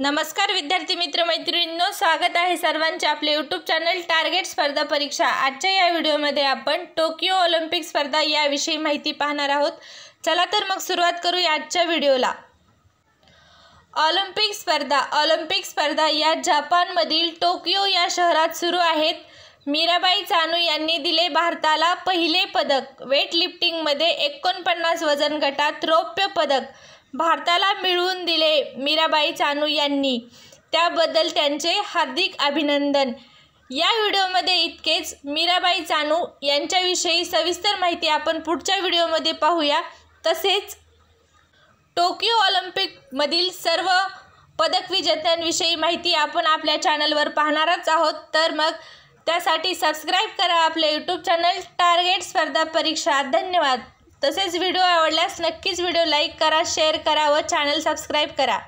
नमस्कार विद्यार्थी मित्र मैत्रिणींनो स्वागत आहे सर्वांचे आपले यूट्यूब चॅनल टार्गेट स्पर्धा परीक्षा आजच्या या व्हिडिओमध्ये आपण टोकियो ऑलिम्पिक स्पर्धा याविषयी माहिती पाहणार आहोत चला तर मग सुरुवात करूया आजच्या व्हिडिओला ऑलिम्पिक स्पर्धा ऑलिम्पिक स्पर्धा या जपानमधील टोकियो या शहरात सुरू आहेत मीराबाई चानू यांनी दिले भारताला पहिले पदक वेट लिफ्टिंगमध्ये एकोणपन्नास वजन गटात रौप्य पदक भारताला मिळवून दिले मीराबाई चानू यांनी त्याबद्दल त्यांचे हार्दिक अभिनंदन या व्हिडिओमध्ये इतकेच मीराबाई चानू यांच्याविषयी सविस्तर माहिती आपण पुढच्या व्हिडिओमध्ये पाहूया तसेच टोकियो ऑलिम्पिकमधील सर्व विजेत्यांविषयी माहिती आपण आपल्या चॅनलवर पाहणारच आहोत तर मग त्यासाठी सबस्क्राईब करा आपले यूट्यूब चॅनल टार्गेट स्पर्धा परीक्षा धन्यवाद तसेच व्हिडिओ आवडल्यास नक्कीच व्हिडिओ लाईक करा शेअर करा व चॅनल सबस्क्राईब करा